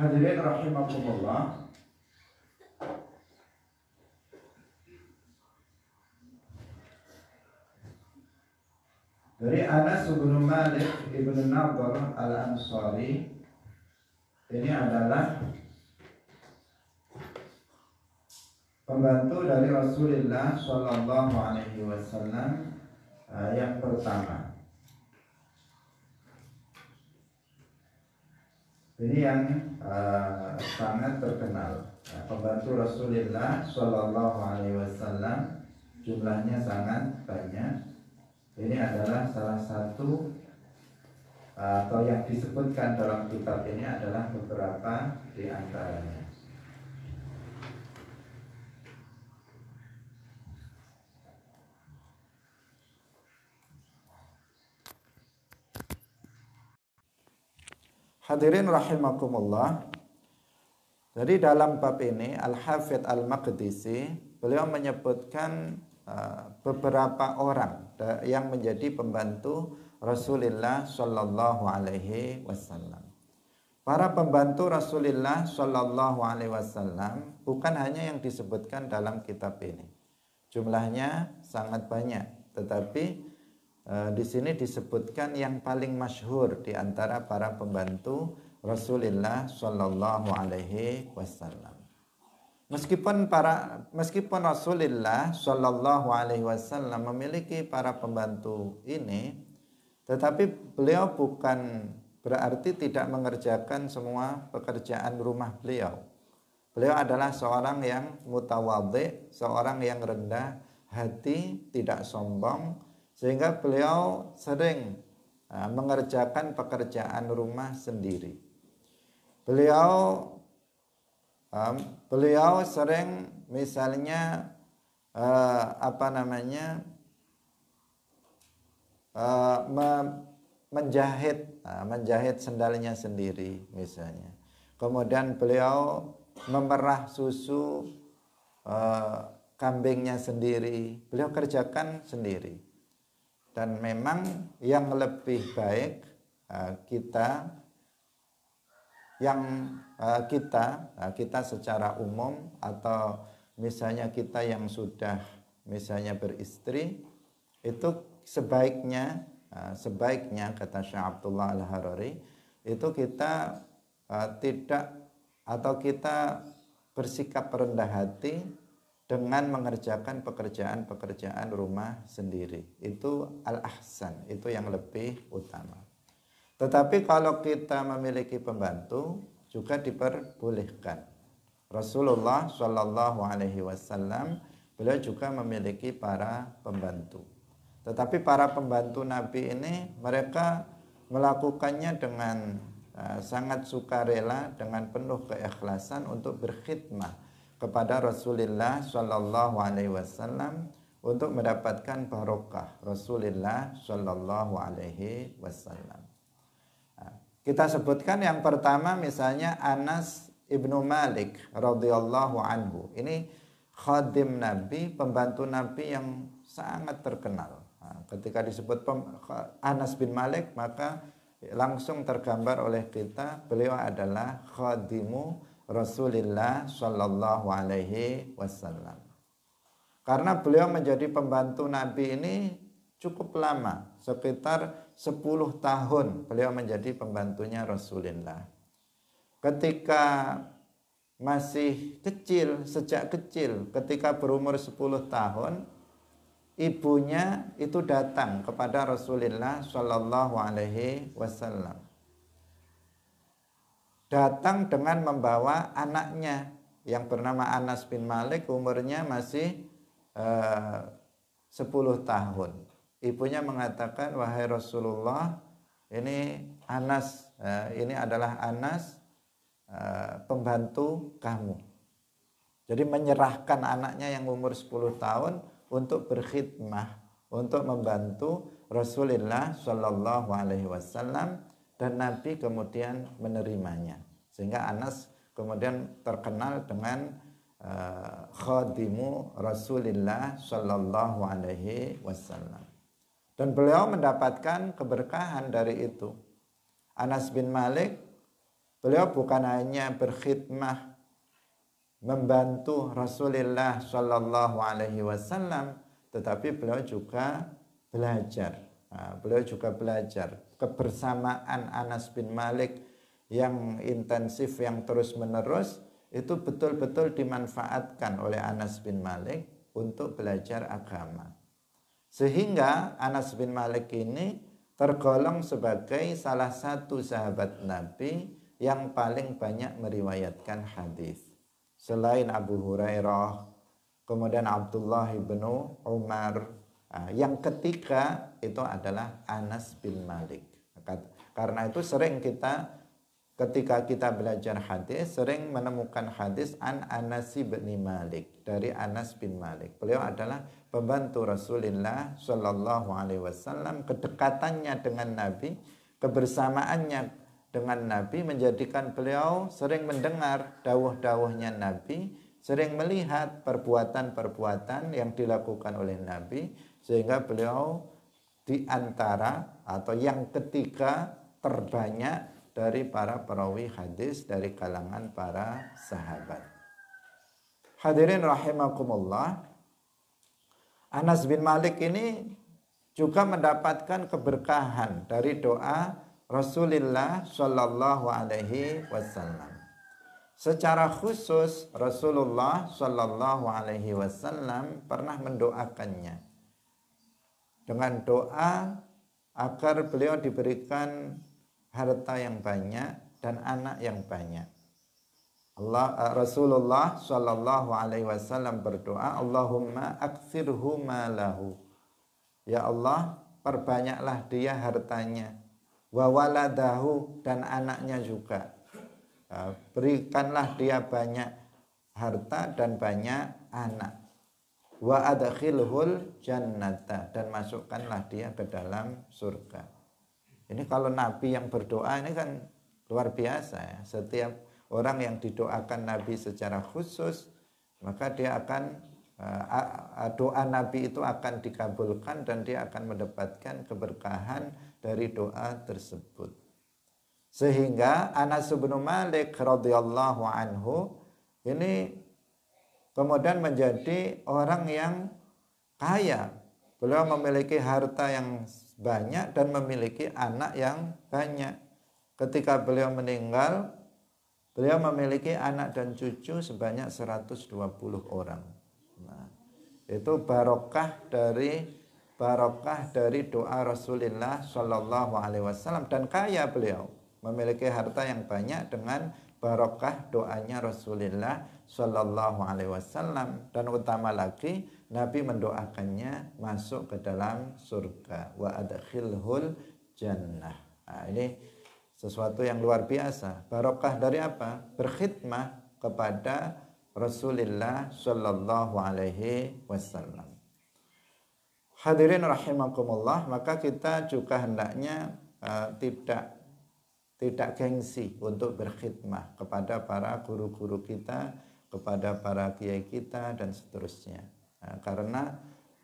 Hadirin rahimakumullah. Dari Anas bin Malik ibn Nadhr al Ansari ini adalah pembantu dari Rasulullah Shallallahu Alaihi Wasallam eh, yang pertama. Ini yang uh, sangat terkenal. Ya, pembantu Rasulullah Shallallahu Alaihi Wasallam jumlahnya sangat banyak. Ini adalah salah satu eh, atau yang disebutkan dalam kitab ini adalah beberapa di antaranya. Hadirin rahimakumullah. Jadi dalam bab ini Al-Hafidh Al-Maqdisi beliau menyebutkan uh, beberapa orang yang menjadi pembantu Rasulullah Shallallahu Alaihi Wasallam. Para pembantu Rasulullah Shallallahu Alaihi Wasallam bukan hanya yang disebutkan dalam kitab ini. Jumlahnya sangat banyak, tetapi Eh, di sini disebutkan yang paling masyhur di antara para pembantu Rasulullah Shallallahu Alaihi Wasallam. Meskipun para meskipun Rasulullah Shallallahu Alaihi Wasallam memiliki para pembantu ini, tetapi beliau bukan berarti tidak mengerjakan semua pekerjaan rumah beliau. Beliau adalah seorang yang mutawadhi, seorang yang rendah hati, tidak sombong, sehingga beliau sering e, mengerjakan pekerjaan rumah sendiri. Beliau e, beliau sering misalnya e, apa namanya menjahit menjahit sendalnya sendiri misalnya. Kemudian beliau memerah susu kambingnya sendiri. Beliau kerjakan sendiri dan memang yang lebih baik eh, kita yang eh, kita eh, kita secara umum atau misalnya kita yang sudah misalnya beristri itu sebaiknya sebaiknya kata Syekh Abdullah Al Harari itu kita tidak atau kita bersikap rendah hati dengan mengerjakan pekerjaan-pekerjaan rumah sendiri. Itu al-ahsan, itu yang lebih utama. Tetapi kalau kita memiliki pembantu juga diperbolehkan. Rasulullah Shallallahu Alaihi Wasallam beliau juga memiliki para pembantu. Tetapi para pembantu Nabi ini mereka melakukannya dengan uh, sangat sukarela, dengan penuh keikhlasan untuk berkhidmat kepada Rasulullah Shallallahu Alaihi Wasallam untuk mendapatkan barokah Rasulullah Shallallahu Alaihi Wasallam. Nah, kita sebutkan yang pertama misalnya Anas ibnu Malik radhiyallahu anhu. Ini khadim Nabi, pembantu Nabi yang sangat terkenal. Nah, ketika disebut Anas bin Malik maka langsung tergambar oleh kita beliau adalah khadimu Rasulullah Shallallahu Alaihi Wasallam. Karena beliau menjadi pembantu Nabi ini cukup lama, sekitar 10 tahun beliau menjadi pembantunya Rasulullah. Ketika masih kecil, sejak kecil, ketika berumur 10 tahun, ibunya itu datang kepada Rasulullah Shallallahu Alaihi Wasallam datang dengan membawa anaknya yang bernama Anas bin Malik umurnya masih eh, uh, 10 tahun. Ibunya mengatakan wahai Rasulullah ini Anas uh, ini adalah Anas uh, pembantu kamu. Jadi menyerahkan anaknya yang umur 10 tahun untuk berkhidmah, untuk membantu Rasulullah Shallallahu alaihi wasallam dan Nabi kemudian menerimanya sehingga Anas kemudian terkenal dengan uh, khadimu Rasulullah Shallallahu Alaihi Wasallam dan beliau mendapatkan keberkahan dari itu Anas bin Malik beliau bukan hanya berkhidmah membantu Rasulullah Shallallahu Alaihi Wasallam tetapi beliau juga belajar nah, beliau juga belajar kebersamaan Anas bin Malik yang intensif yang terus menerus itu betul-betul dimanfaatkan oleh Anas bin Malik untuk belajar agama. Sehingga Anas bin Malik ini tergolong sebagai salah satu sahabat Nabi yang paling banyak meriwayatkan hadis. Selain Abu Hurairah, kemudian Abdullah bin Umar, ah, yang ketiga itu adalah Anas bin Malik. Karena itu sering kita ketika kita belajar hadis sering menemukan hadis an Anas bin Malik dari Anas bin Malik. Beliau adalah pembantu Rasulullah Shallallahu Alaihi Wasallam. Kedekatannya dengan Nabi, kebersamaannya dengan Nabi menjadikan beliau sering mendengar dawuh-dawuhnya Nabi, sering melihat perbuatan-perbuatan yang dilakukan oleh Nabi sehingga beliau di antara atau yang ketiga terbanyak dari para perawi hadis dari kalangan para sahabat. Hadirin rahimakumullah. Anas bin Malik ini juga mendapatkan keberkahan dari doa Rasulullah Shallallahu Alaihi Wasallam. Secara khusus Rasulullah Shallallahu Alaihi Wasallam pernah mendoakannya dengan doa agar beliau diberikan harta yang banyak dan anak yang banyak. Allah eh, Rasulullah Shallallahu Alaihi Wasallam berdoa, Allahumma akfirhu malahu. Ya Allah, perbanyaklah dia hartanya, wawaladahu dan anaknya juga. Eh, berikanlah dia banyak harta dan banyak anak wa adkhilhul jannata dan masukkanlah dia ke dalam surga. Ini kalau nabi yang berdoa ini kan luar biasa ya. Setiap orang yang didoakan nabi secara khusus maka dia akan eh, doa nabi itu akan dikabulkan dan dia akan mendapatkan keberkahan dari doa tersebut. Sehingga Anas bin Malik radhiyallahu anhu ini kemudian menjadi orang yang kaya. Beliau memiliki harta yang banyak dan memiliki anak yang banyak. Ketika beliau meninggal, beliau memiliki anak dan cucu sebanyak 120 orang. Nah, itu barokah dari barokah dari doa Rasulullah Shallallahu Alaihi Wasallam dan kaya beliau memiliki harta yang banyak dengan barokah doanya Rasulullah Shallallahu Alaihi Wasallam dan utama lagi Nabi mendoakannya masuk ke dalam surga wa adkhilhul jannah nah, ini sesuatu yang luar biasa barokah dari apa berkhidmah kepada Rasulullah Shallallahu Alaihi Wasallam hadirin rahimakumullah maka kita juga hendaknya uh, tidak tidak gengsi untuk berkhidmah kepada para guru-guru kita, kepada para kiai kita dan seterusnya. Nah, karena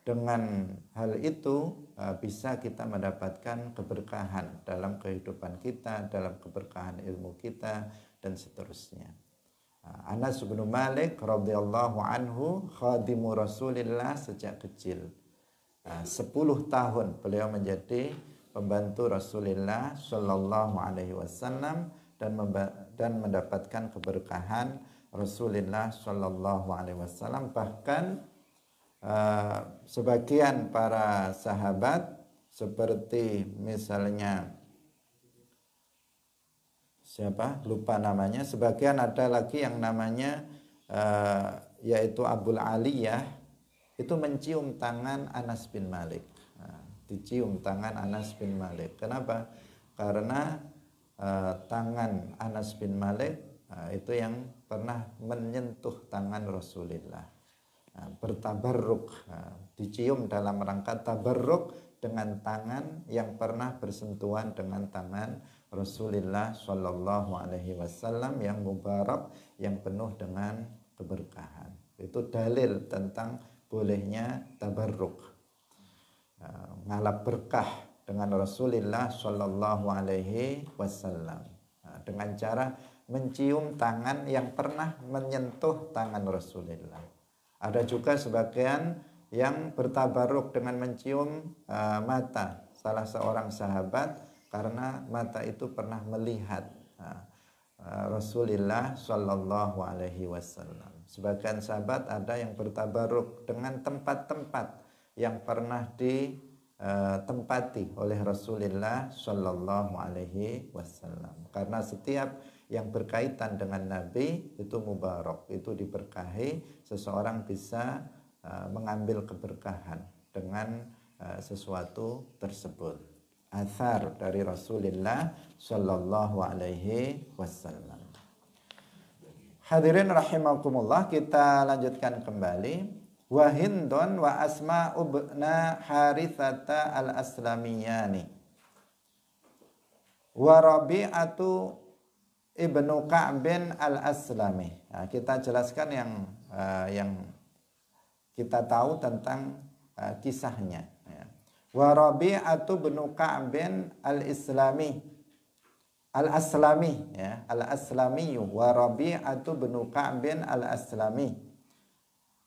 dengan hal itu eh, bisa kita mendapatkan keberkahan dalam kehidupan kita, dalam keberkahan ilmu kita dan seterusnya. Nah, Anas bin Malik radhiyallahu anhu khadimu Rasulillah sejak kecil. 10 nah, tahun beliau menjadi pembantu Rasulullah Shallallahu Alaihi Wasallam dan dan mendapatkan keberkahan Rasulullah Shallallahu Alaihi Wasallam bahkan uh, sebagian para sahabat seperti misalnya siapa lupa namanya sebagian ada lagi yang namanya uh, yaitu Abul Aliyah itu mencium tangan Anas bin Malik dicium tangan Anas bin Malik. Kenapa? Karena uh, tangan Anas bin Malik uh, itu yang pernah menyentuh tangan Rasulullah. Uh, eh, bertabarruk, uh, dicium dalam rangka tabarruk dengan tangan yang pernah bersentuhan dengan tangan Rasulullah Shallallahu Alaihi Wasallam yang mubarak yang penuh dengan keberkahan. Itu dalil tentang bolehnya tabarruk Eh, ngalap berkah dengan Rasulullah Shallallahu Alaihi Wasallam eh, dengan cara mencium tangan yang pernah menyentuh tangan Rasulullah. Ada juga sebagian yang bertabaruk dengan mencium uh, mata salah seorang sahabat karena mata itu pernah melihat uh, Rasulullah Shallallahu Alaihi Wasallam. Sebagian sahabat ada yang bertabaruk dengan tempat-tempat yang pernah ditempati oleh Rasulullah Shallallahu Alaihi Wasallam. Karena setiap yang berkaitan dengan Nabi itu mubarak, itu diberkahi. Seseorang bisa e, mengambil keberkahan dengan e, sesuatu tersebut athar dari Rasulullah Shallallahu Alaihi Wasallam. Hadirin rahimakumullah, kita lanjutkan kembali wa Hindun wa Asma ubna Harithata al-Aslamiyani wa Rabi'atu ibnu Ka'bin al-Aslami. Nah, kita jelaskan yang uh, yang kita tahu tentang uh, kisahnya. Ya. Wa Rabi'atu ibnu Ka'bin al-Islami al-Aslami ya, al-Aslami wa Rabi'atu ibnu Ka'bin al-Aslami.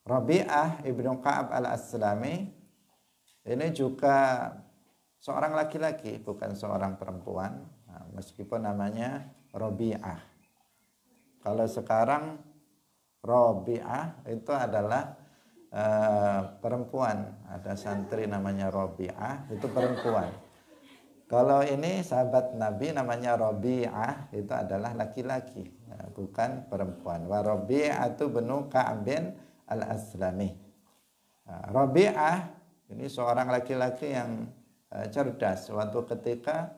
Rabi'ah ibnu Ka'ab al-Aslami ini juga seorang laki-laki bukan seorang perempuan nah, meskipun namanya Rabi'ah kalau sekarang Rabi'ah itu adalah uh, perempuan ada santri namanya Rabi'ah itu perempuan kalau ini sahabat Nabi namanya Rabi'ah itu adalah laki-laki bukan perempuan wa Rabi'ah itu benu bin Al-Aslami. Nah, Rabi'ah ini seorang laki-laki yang eh, cerdas. Suatu ketika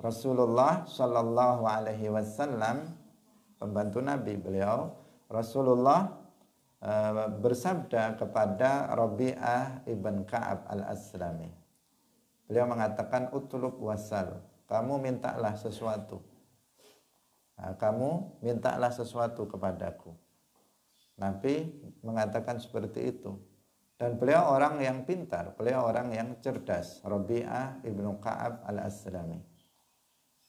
Rasulullah Shallallahu Alaihi Wasallam pembantu Nabi beliau Rasulullah eh, bersabda kepada Rabi'ah ibn Ka'ab al-Aslami. Beliau mengatakan utlub wasal. Kamu mintalah sesuatu. Nah, kamu mintalah sesuatu kepadaku. Nabi mengatakan seperti itu. Dan beliau orang yang pintar, beliau orang yang cerdas. Rabi'ah ibnu Ka'ab al-Aslami.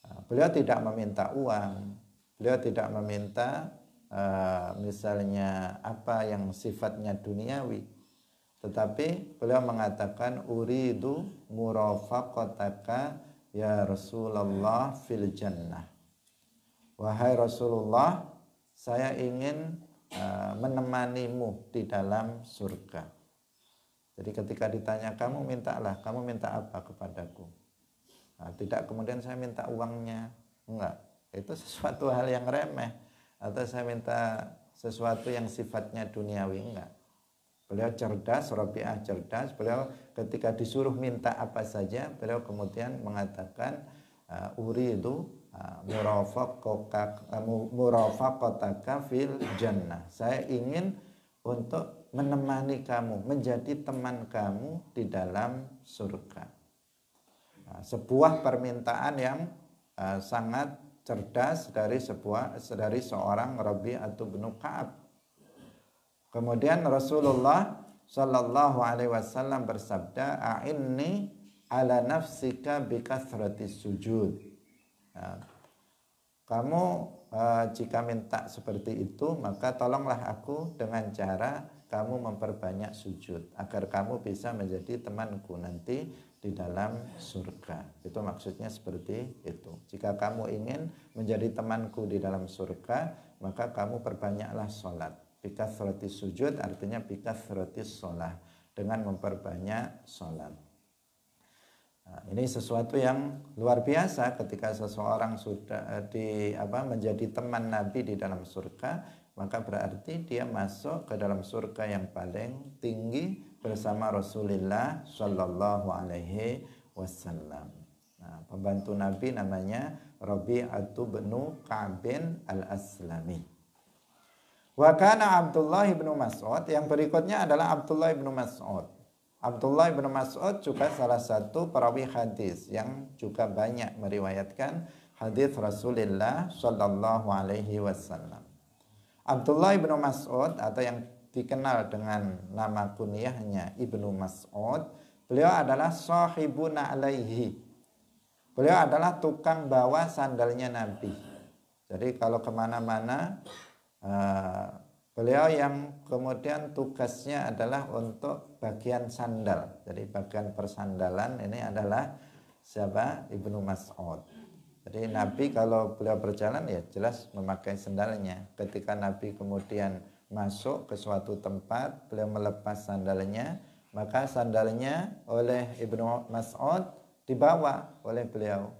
Ah, beliau tidak meminta uang, beliau tidak meminta uh, misalnya apa yang sifatnya duniawi. Tetapi beliau mengatakan uridu murafaqataka ya Rasulullah fil jannah. Wahai Rasulullah, saya ingin Eh, menemanimu di dalam surga. Jadi ketika ditanya kamu mintalah, kamu minta apa kepadaku? Nah, tidak kemudian saya minta uangnya, enggak. Itu sesuatu hal yang remeh atau saya minta sesuatu yang sifatnya duniawi, enggak. Beliau cerdas, Rabi'ah cerdas. Beliau ketika disuruh minta apa saja, beliau kemudian mengatakan uh, uridu Ah, murafaqataka ah, fil jannah. Saya ingin untuk menemani kamu, menjadi teman kamu di dalam surga. Ah, sebuah permintaan yang sangat cerdas dari sebuah dari seorang Rabi atau bin Kemudian Rasulullah Shallallahu Alaihi Wasallam bersabda, "Aini ala nafsika bikathrati sujud." Ya. kamu e, jika minta seperti itu, maka tolonglah aku dengan cara kamu memperbanyak sujud agar kamu bisa menjadi temanku nanti di dalam surga. Itu maksudnya seperti itu. Jika kamu ingin menjadi temanku di dalam surga, maka kamu perbanyaklah sholat. Bikas suratis sujud artinya bikas suratis sholat. Dengan memperbanyak sholat. Nah, ini sesuatu yang luar biasa ketika seseorang sudah eh, di apa menjadi teman Nabi di dalam surga, maka berarti dia masuk ke dalam surga yang paling tinggi bersama Rasulullah Shallallahu Alaihi Wasallam. Nah, pembantu Nabi namanya Rabi'atu bin Ka'bin Al-Aslami. wakana kana Abdullah bin Mas'ud, yang berikutnya adalah Abdullah bin Mas'ud. Abdullah bin Mas'ud juga salah satu perawi hadis yang juga banyak meriwayatkan hadis Rasulullah Shallallahu Alaihi Wasallam. Abdullah bin Mas'ud atau yang dikenal dengan nama kunyahnya Ibnu Mas'ud, beliau adalah sahibun alaihi. Beliau adalah tukang bawa sandalnya Nabi. Jadi kalau kemana-mana eh, Beliau yang kemudian tugasnya adalah untuk bagian sandal. Jadi bagian persandalan ini adalah siapa? Ibnu Mas'ud. Jadi Nabi kalau beliau berjalan ya jelas memakai sandalnya. Ketika Nabi kemudian masuk ke suatu tempat, beliau melepas sandalnya, maka sandalnya oleh Ibnu Mas'ud dibawa oleh beliau.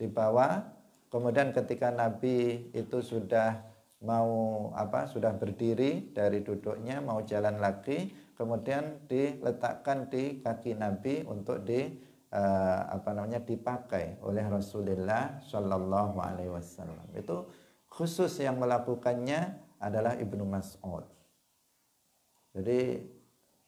Dibawa, kemudian ketika Nabi itu sudah mau apa sudah berdiri dari duduknya mau jalan lagi kemudian diletakkan di kaki Nabi untuk di uh, apa namanya dipakai oleh Rasulullah Shallallahu Alaihi Wasallam itu khusus yang melakukannya adalah Ibnu Mas'ud jadi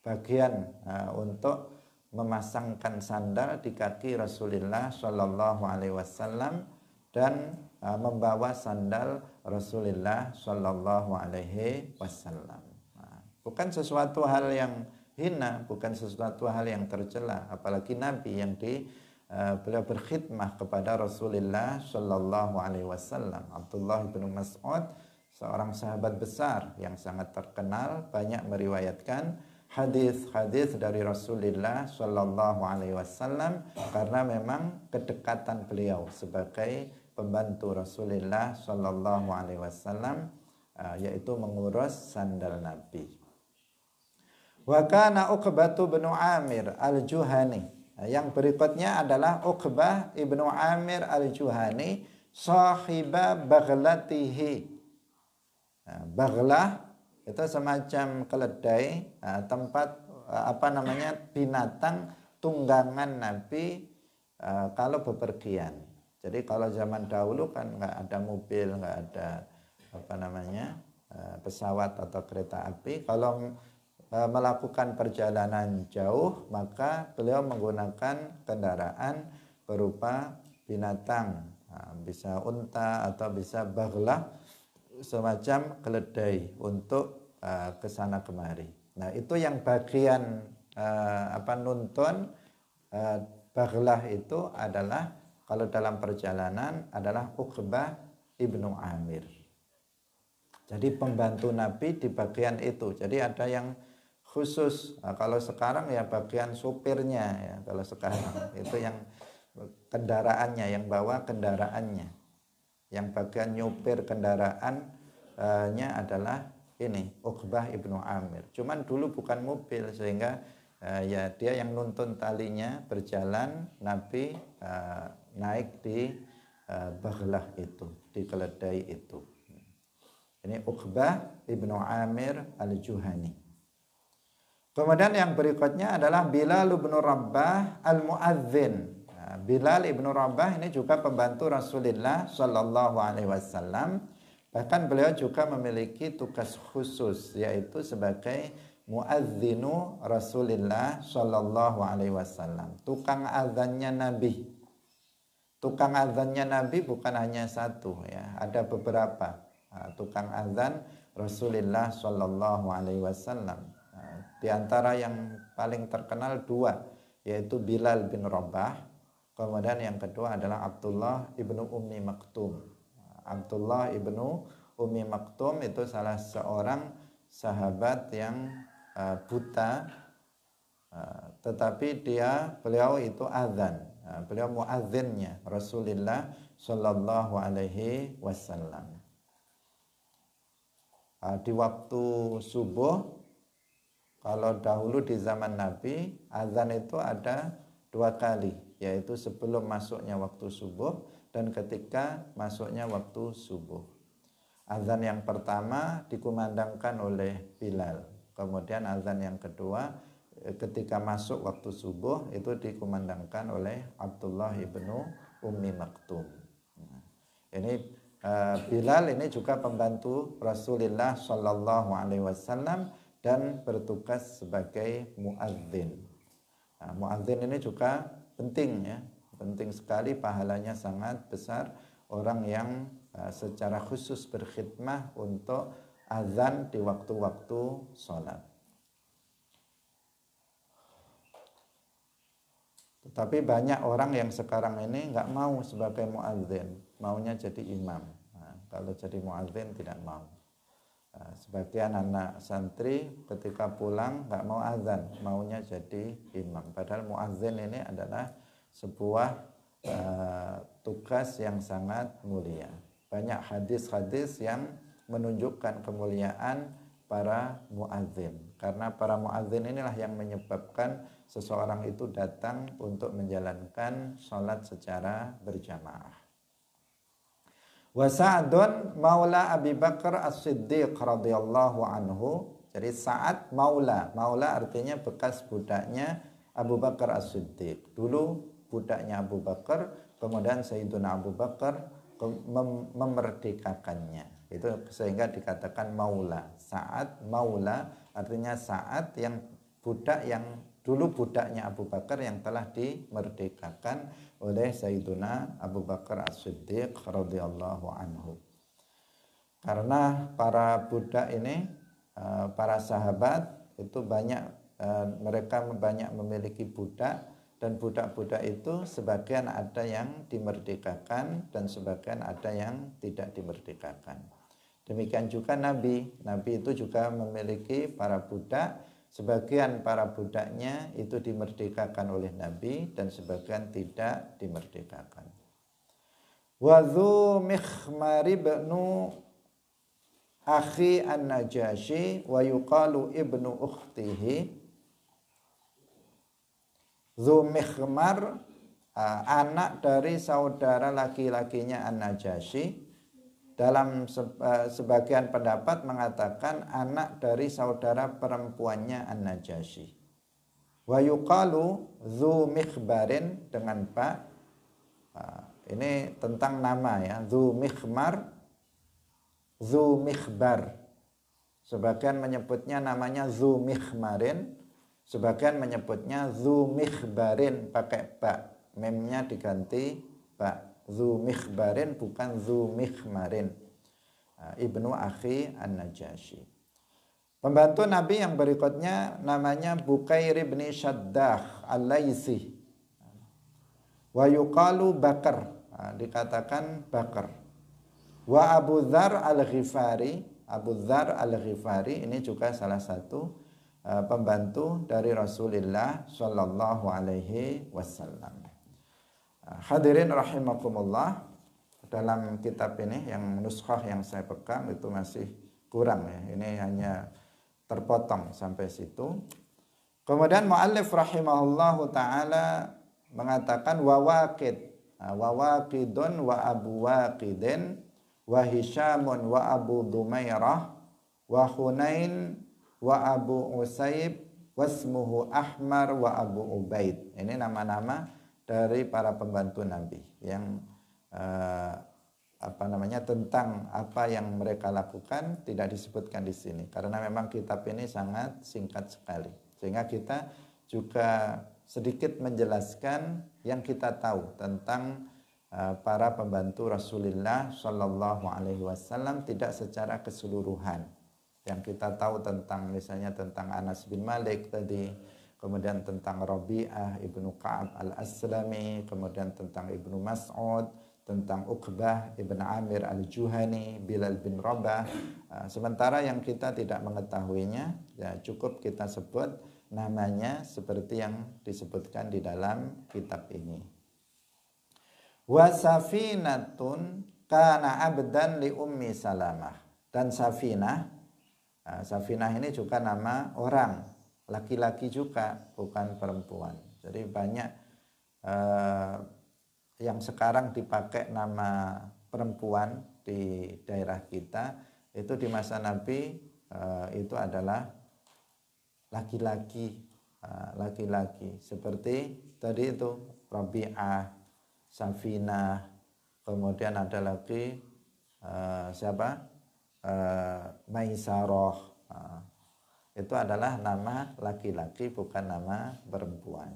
bagian uh, untuk memasangkan sandal di kaki Rasulullah Shallallahu Alaihi Wasallam dan Ah, membawa sandal Rasulullah Shallallahu Alaihi Wasallam. Ah, bukan sesuatu hal yang hina, bukan sesuatu hal yang tercela, apalagi Nabi yang di ah, beliau berkhidmah kepada Rasulullah Shallallahu Alaihi Wasallam. Abdullah bin Mas'ud seorang sahabat besar yang sangat terkenal banyak meriwayatkan hadis-hadis dari Rasulullah Shallallahu Alaihi Wasallam karena memang kedekatan beliau sebagai pembantu Rasulullah Shallallahu Alaihi Wasallam uh, yaitu mengurus sandal Nabi. Wakana kana Uqbatu bin Amir al-Juhani. Uh, yang berikutnya adalah Uqbah ibnu Amir al-Juhani sahiba baglatihi. Uh, baglah itu semacam keledai tempat apa namanya binatang tunggangan Nabi kalau bepergian jadi kalau zaman dahulu kan nggak ada mobil, nggak ada apa namanya eh, pesawat atau kereta api. Kalau eh, melakukan perjalanan jauh maka beliau menggunakan kendaraan berupa binatang, nah, bisa unta atau bisa baglah semacam keledai untuk eh, kesana kemari. Nah, itu yang bagian apa nonton baglah itu adalah kalau dalam perjalanan adalah Uqbah ibnu Amir. Jadi pembantu Nabi di bagian itu. Jadi ada yang khusus. Nah, kalau sekarang ya bagian supirnya ya kalau sekarang itu yang kendaraannya yang bawa kendaraannya. Yang bagian nyupir kendaraannya eh, adalah ini Uqbah ibnu Amir. Cuman dulu bukan mobil sehingga uh, ya dia yang nuntun talinya berjalan Nabi uh, naik di uh, eh, baghlah itu, di keledai itu. Ini Uqbah ibnu Amir al-Juhani. Kemudian yang berikutnya adalah Bilal ibnu Rabbah al-Muadzin. Nah, Bilal ibnu Rabah ini juga pembantu Rasulullah Shallallahu Alaihi Wasallam. Bahkan beliau juga memiliki tugas khusus yaitu sebagai muadzinu Rasulullah Shallallahu Alaihi Wasallam, tukang azannya Nabi. Tukang azannya Nabi bukan hanya satu ya, ada beberapa ah, tukang azan Rasulullah Shallallahu Alaihi Wasallam. Ah, di antara yang paling terkenal dua, yaitu Bilal bin Rabah, kemudian yang kedua adalah Abdullah ibnu Ummi Maktum. Ah, Abdullah ibnu Ummi Maktum itu salah seorang sahabat yang buta, tetapi dia beliau itu azan beliau beliau muadzinnya Rasulullah Shallallahu Alaihi Wasallam. di waktu subuh, kalau dahulu di zaman Nabi, azan itu ada dua kali, yaitu sebelum masuknya waktu subuh dan ketika masuknya waktu subuh. Azan yang pertama dikumandangkan oleh Bilal, kemudian azan yang kedua Eh, ketika masuk waktu subuh itu dikumandangkan oleh Abdullah ibnu Ummi Maktum. Hmm. Ini eh, Bilal ini juga pembantu Rasulullah Shallallahu Alaihi Wasallam dan bertugas sebagai muadzin. Nah, muadzin ini juga penting ya, penting sekali pahalanya sangat besar orang yang eh, secara khusus berkhidmah untuk azan di waktu-waktu sholat. Tapi banyak orang yang sekarang ini nggak mau sebagai muadzin, maunya jadi imam. Nah, kalau jadi muadzin tidak mau. Nah, sebagian anak santri ketika pulang nggak mau azan, maunya jadi imam. Padahal muadzin ini adalah sebuah uh, tugas yang sangat mulia. Banyak hadis-hadis yang menunjukkan kemuliaan para muadzin. Karena para muadzin inilah yang menyebabkan seseorang itu datang untuk menjalankan sholat secara berjamaah. Wa Sa'dun maula Abi Bakar As-Siddiq radhiyallahu anhu. Jadi saat maula, maula artinya bekas budaknya Abu Bakar As-Siddiq. Dulu budaknya Abu Bakar, kemudian Sayyiduna Abu Bakar mem memerdekakannya. Itu sehingga dikatakan maula. Saat maula artinya saat yang budak yang dulu budaknya Abu Bakar yang telah dimerdekakan oleh Sayyiduna Abu Bakar As-Siddiq radhiyallahu anhu. Karena para budak ini eh, para sahabat itu banyak eh, mereka banyak memiliki budak dan budak-budak itu sebagian ada yang dimerdekakan dan sebagian ada yang tidak dimerdekakan. Demikian juga Nabi. Nabi itu juga memiliki para budak Sebagian para budaknya itu dimerdekakan oleh Nabi dan sebagian tidak dimerdekakan. Wadhu mikhmari ibnu akhi an-Najashi wa yuqalu ibnu ukhtihi Zu Mikhmar anak dari saudara laki-lakinya an najashi dalam eh, sebagian pendapat mengatakan anak dari saudara perempuannya An-Najasyi. Wa yuqalu dzu mikhbarin dengan pak ah, ini tentang nama ya, dzu mikhmar dzu mikhbar. Sebagian menyebutnya namanya dzu mikhmarin, sebagian menyebutnya dzu mikhbarin pakai Pak Memnya diganti Pak Zu Mikhbarin bukan Zu Mikhmarin. Ah, Ibnu Akhi an Najashi Pembantu Nabi yang berikutnya namanya Bukair ibni Shaddah Al-Laisi. Wa yuqalu Bakar. Ah, dikatakan Bakar. Wa Abu dzar Al-Ghifari. Abu dzar Al-Ghifari ini juga salah satu ah, pembantu dari Rasulullah Shallallahu Alaihi Wasallam. Hadirin rahimakumullah dalam kitab ini yang nuskah yang saya pegang itu masih kurang ya. Ini hanya terpotong sampai situ. Kemudian muallif rahimahullahu taala mengatakan wawaqid nah, wawaqidun wa abu waqidin wa hisyamun wa abu dumairah wa hunain wa abu usaib wasmuhu ahmar wa abu ubaid. Ini nama-nama dari para pembantu Nabi yang eh, apa namanya tentang apa yang mereka lakukan tidak disebutkan di sini karena memang kitab ini sangat singkat sekali sehingga kita juga sedikit menjelaskan yang kita tahu tentang eh, para pembantu Rasulullah Shallallahu Alaihi Wasallam tidak secara keseluruhan yang kita tahu tentang misalnya tentang Anas bin Malik tadi kemudian tentang Rabi'ah ibnu Ka'ab al-Aslami, kemudian tentang ibnu Mas'ud, tentang Uqbah ibn Amir al-Juhani, Bilal bin Rabah. Ah, sementara yang kita tidak mengetahuinya, ya cukup kita sebut namanya seperti yang disebutkan di dalam kitab ini. Wasafinatun kana abdan li ummi salamah. Dan Safinah, ah, Safinah ini juga nama orang laki-laki juga bukan perempuan jadi banyak eh, yang sekarang dipakai nama perempuan di daerah kita itu di masa Nabi eh, itu adalah laki-laki eh, laki-laki seperti tadi itu Rabi'ah, Safina kemudian ada lagi uh, siapa? Uh, Maisaroh. Uh, itu adalah nama laki-laki bukan nama perempuan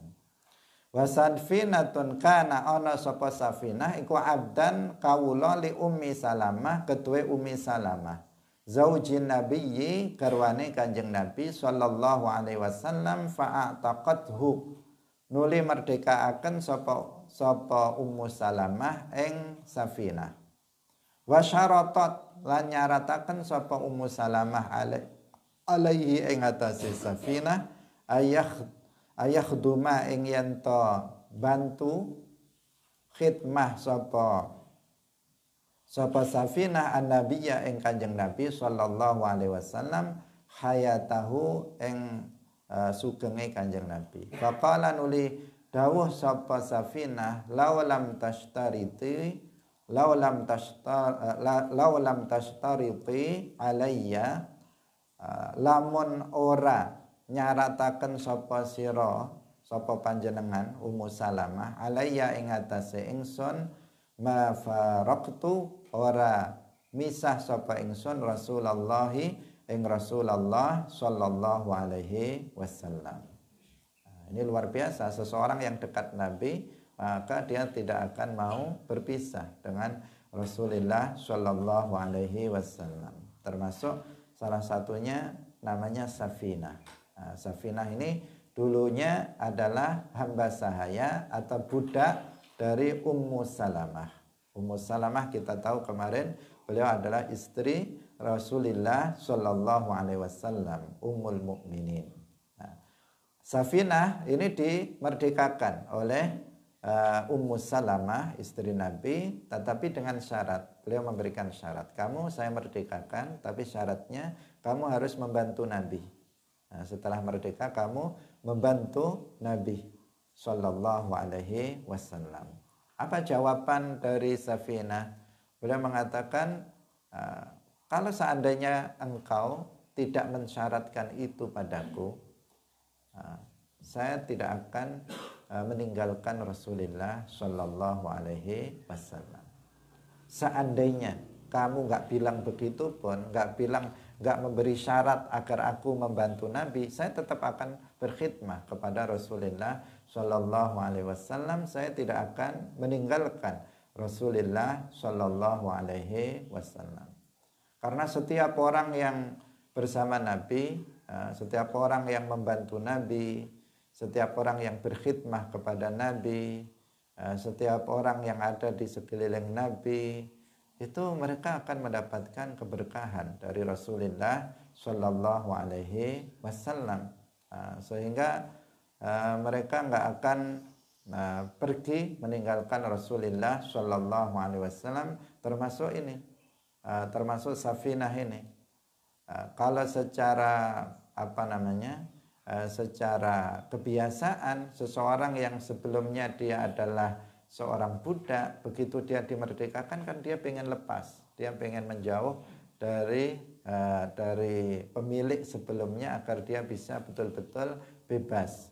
wasadfinatun kana ana sapa safinah iku abdan kawula li ummi salamah ketuwe ummi salamah zaujin nabiyyi karwane kanjeng nabi sallallahu alaihi wasallam fa'ataqathu nuli merdeka akan sopo sopo ummu salamah eng safinah wasyaratat lan nyarataken sopo ummu salamah alaih alaihi ing atase Safina ayah ayah duma ing yanto bantu khidmah sapa sapa safina annabiyya ing kanjeng nabi sallallahu alaihi wasallam hayatahu ing uh, sugenge kanjeng nabi faqala nuli dawuh sapa safina laulam tashtariti laulam tashtar uh, e, laulam tashtariti alayya Ah, lamun ora nyarataken sapa sira sapa panjenengan Ummu Salamah alayya ing atase ingsun ma faraqtu ora misah sapa ingsun Rasulullah ing Rasulullah sallallahu alaihi wasallam ah, ini luar biasa seseorang yang dekat Nabi maka dia tidak akan mau berpisah dengan Rasulullah Shallallahu Alaihi Wasallam termasuk Salah satunya namanya Safina Nah, Safina ini dulunya adalah hamba sahaya atau budak dari Ummu Salamah. Ummu Salamah kita tahu kemarin beliau adalah istri Rasulullah Shallallahu Alaihi Wasallam, Ummul Mukminin. Nah, Safina ini dimerdekakan oleh uh, Ummu Salamah istri Nabi tetapi dengan syarat beliau memberikan syarat kamu saya merdekakan tapi syaratnya kamu harus membantu Nabi nah, setelah merdeka kamu membantu Nabi Shallallahu Alaihi Wasallam apa jawaban dari Safina beliau mengatakan uh, kalau seandainya engkau tidak mensyaratkan itu padaku eh, saya tidak akan Eh, meninggalkan Rasulullah Shallallahu Alaihi Wasallam. Seandainya kamu nggak bilang begitu pun, nggak bilang, nggak memberi syarat agar aku membantu Nabi, saya tetap akan berkhidmah kepada Rasulullah Shallallahu Alaihi Wasallam. Saya tidak akan meninggalkan Rasulullah Shallallahu Alaihi Wasallam. Karena setiap orang yang bersama Nabi, eh, setiap orang yang membantu Nabi, setiap orang yang berkhidmah kepada Nabi, eh, setiap orang yang ada di sekeliling Nabi, itu mereka akan mendapatkan keberkahan dari Rasulullah Shallallahu Alaihi Wasallam, eh, sehingga eh, mereka nggak akan pergi meninggalkan Rasulullah Shallallahu Alaihi Wasallam, termasuk ini, termasuk Safinah ini. Kalau secara apa namanya Eh, secara kebiasaan seseorang yang sebelumnya dia adalah seorang budak begitu dia dimerdekakan kan dia pengen lepas dia pengen menjauh dari uh, dari pemilik sebelumnya agar dia bisa betul-betul bebas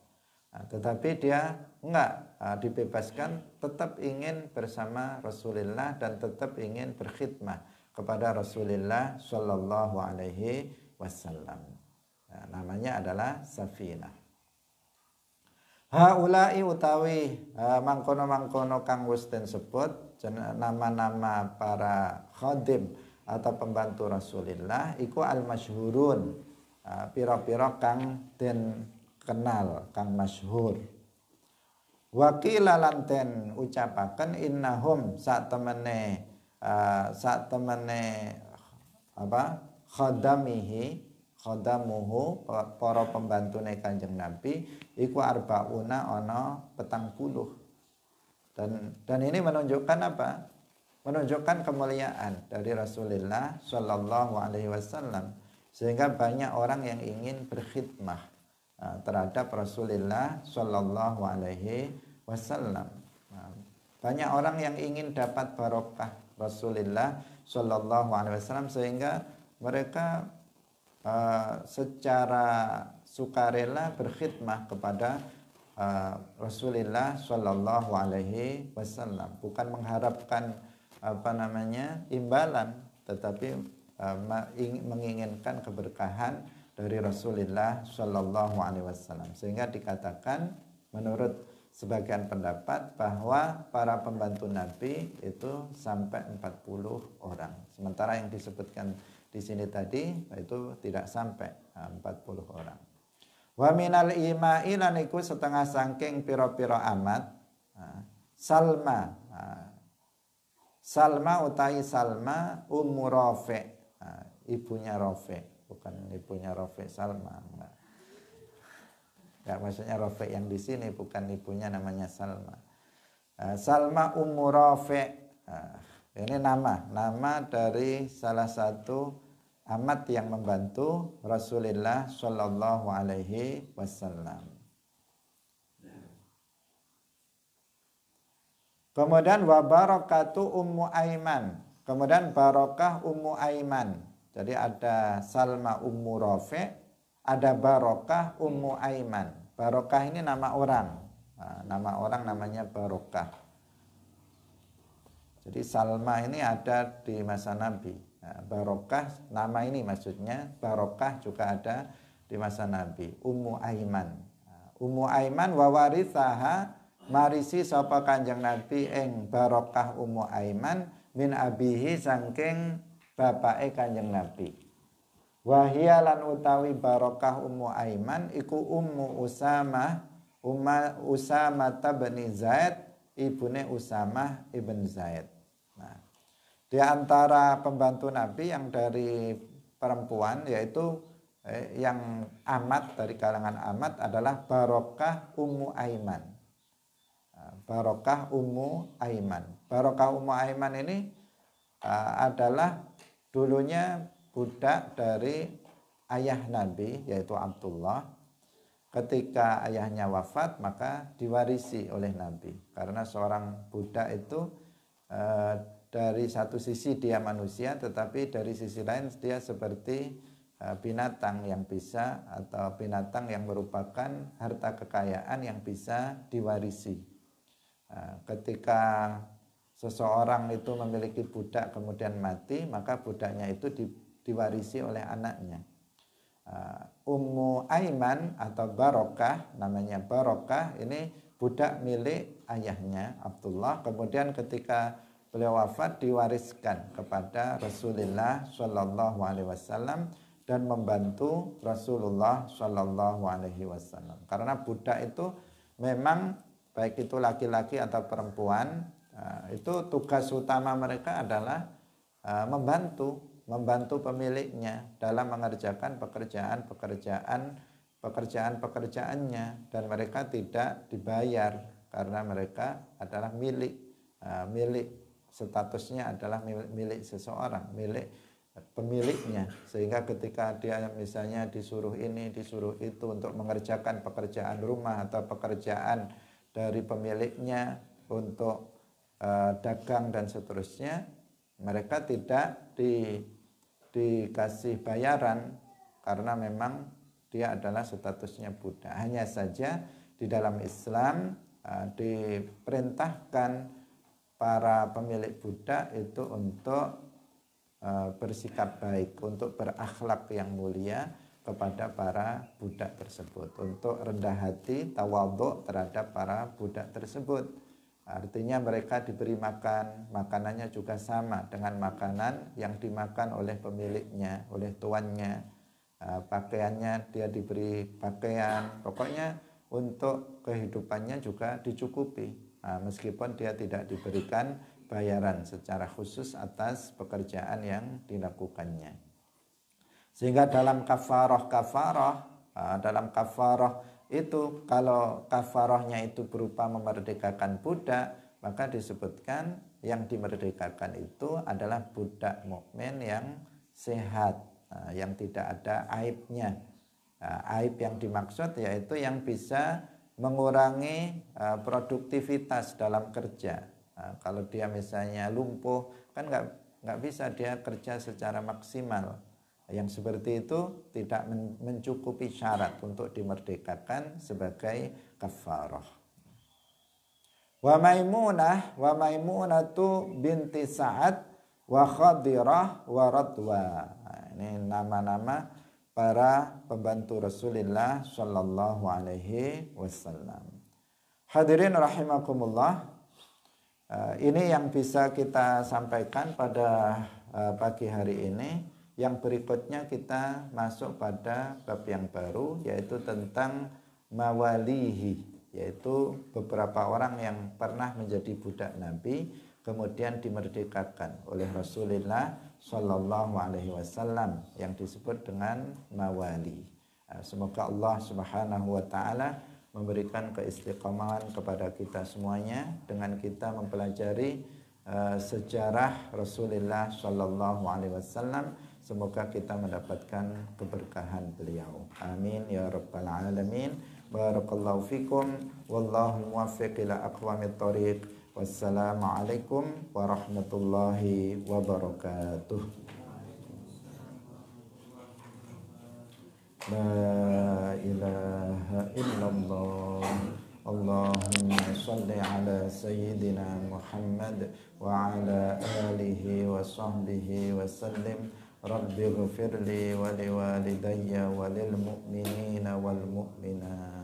nah, tetapi dia enggak uh, dibebaskan tetap ingin bersama Rasulullah dan tetap ingin berkhidmat kepada Rasulullah Shallallahu Alaihi Wasallam namanya adalah Safina. haulai utawi e, mangkono-mangkono kang wusten sebut nama-nama para khadim atau pembantu Rasulillah iku al masyhurun piro e, piro kang den kenal kang masyhur waqila lanten ucapaken innahum saat temene uh, temene apa khadamihi khodamuhu para naik Kanjeng Nabi iku arbauna ono petang puluh dan dan ini menunjukkan apa menunjukkan kemuliaan dari Rasulullah Shallallahu Alaihi Wasallam sehingga banyak orang yang ingin berkhidmah eh, terhadap Rasulullah Shallallahu Alaihi Wasallam nah, banyak orang yang ingin dapat barokah Rasulullah Shallallahu Alaihi Wasallam sehingga mereka uh, secara sukarela berkhidmah kepada uh, Rasulullah Shallallahu Alaihi Wasallam bukan mengharapkan apa namanya imbalan tetapi uh, menginginkan keberkahan dari Rasulullah Shallallahu Alaihi Wasallam sehingga dikatakan menurut sebagian pendapat bahwa para pembantu Nabi itu sampai 40 orang. Sementara yang disebutkan di sini tadi itu tidak sampai 40 nah, orang. Wa minal ima'i laniku setengah sangking piro-piro amat. Nah, Salma. Nah, Salma utai Salma ummu Rafi. Ibunya Rafi. Bukan ibunya Rafi Salma. Enggak. Enggak maksudnya Rafi yang di sini bukan ibunya namanya Salma. Salma ummu Rafi. Ini nama, nama dari salah satu amat yang membantu Rasulullah Shallallahu Alaihi Wasallam. Kemudian wa barakatu ummu Aiman. Kemudian barokah ummu Aiman. Jadi ada Salma ummu Rafi, ada barokah ummu Aiman. Barokah ini nama orang. Nah, nama orang namanya barokah. Jadi Salma ini ada di masa Nabi. Nah, barokah nama ini maksudnya barokah juga ada di masa Nabi. Ummu Aiman. Nah, Ummu Aiman wawarithaha marisi sapa Kanjeng Nabi Eng barokah Ummu Aiman min abihi sangking bapake Kanjeng Nabi. Wahialan utawi barokah Ummu Aiman iku Ummu Usamah Umma Usamah bin Zaid ibune Usama ibn Zaid. Di antara pembantu Nabi yang dari perempuan yaitu eh, yang amat dari kalangan amat adalah Barokah Ummu Aiman. Eh, Barokah Ummu Aiman. Barokah Ummu Aiman ini eh, adalah dulunya budak dari ayah Nabi yaitu Abdullah. Ketika ayahnya wafat maka diwarisi oleh Nabi karena seorang budak itu dari satu sisi dia manusia tetapi dari sisi lain dia seperti e, binatang yang bisa atau binatang yang merupakan harta kekayaan yang bisa diwarisi. E, ketika seseorang itu memiliki budak kemudian mati, maka budaknya itu diwarisi oleh anaknya. E, Ummu Aiman atau Barokah, namanya Barokah, ini budak milik ayahnya Abdullah. Kemudian ketika beliau wafat diwariskan kepada Rasulullah Shallallahu Alaihi Wasallam dan membantu Rasulullah Shallallahu Alaihi Wasallam. Karena budak itu memang baik itu laki-laki atau perempuan eh, itu tugas utama mereka adalah eh, membantu membantu pemiliknya dalam mengerjakan pekerjaan-pekerjaan pekerjaan-pekerjaannya dan mereka tidak dibayar karena mereka adalah milik eh, milik statusnya adalah milik, seseorang, milik pemiliknya. Sehingga ketika dia misalnya disuruh ini, disuruh itu untuk mengerjakan pekerjaan rumah atau pekerjaan dari pemiliknya untuk uh, dagang dan seterusnya, mereka tidak di, dikasih bayaran karena memang dia adalah statusnya budak. Hanya saja di dalam Islam uh, diperintahkan para pemilik budak itu untuk eh, bersikap baik, untuk berakhlak yang mulia kepada para budak tersebut, untuk rendah hati, tawaduk terhadap para budak tersebut. Artinya mereka diberi makan, makanannya juga sama dengan makanan yang dimakan oleh pemiliknya, oleh tuannya. Eh, pakaiannya dia diberi pakaian, pokoknya untuk kehidupannya juga dicukupi Ah, meskipun dia tidak diberikan bayaran secara khusus atas pekerjaan yang dilakukannya. Sehingga dalam kafaroh kafaroh dalam kafaroh itu kalau kafarohnya itu berupa memerdekakan budak maka disebutkan yang dimerdekakan itu adalah budak mukmin yang sehat ah, yang tidak ada aibnya ah, aib yang dimaksud yaitu yang bisa mengurangi eh, produktivitas dalam kerja. Nah, kalau dia misalnya lumpuh, kan nggak nggak bisa dia kerja secara maksimal. Yang seperti itu tidak mencukupi syarat untuk dimerdekakan sebagai kafaroh. Wa Maimunah wa Maimunatu binti Sa'ad wa Khadirah wa Radwa. Nah, ini nama-nama para pembantu Rasulullah Shallallahu Alaihi Wasallam. Hadirin rahimakumullah. Eh, ini yang bisa kita sampaikan pada eh, pagi hari ini. Yang berikutnya kita masuk pada bab yang baru yaitu tentang mawalihi yaitu beberapa orang yang pernah menjadi budak Nabi kemudian dimerdekakan oleh Rasulullah Shallallahu Alaihi Wasallam yang disebut dengan mawali. Ah, semoga Allah Subhanahu Wa Taala memberikan keistiqomahan kepada kita semuanya dengan kita mempelajari ah, sejarah Rasulullah Shallallahu Alaihi Wasallam. Semoga kita mendapatkan keberkahan beliau. Amin ya rabbal alamin. Barakallahu fikum. Wallahu muwaffiq ila aqwamit thoriq. Wassalamualaikum warahmatullahi wabarakatuh. La ilaha illallah. Allahumma salli ala sayyidina Muhammad wa ala alihi wa sahbihi wa sallim. Rabbi ghafirli wa liwalidayya wa lilmu'minina wal mu'minat.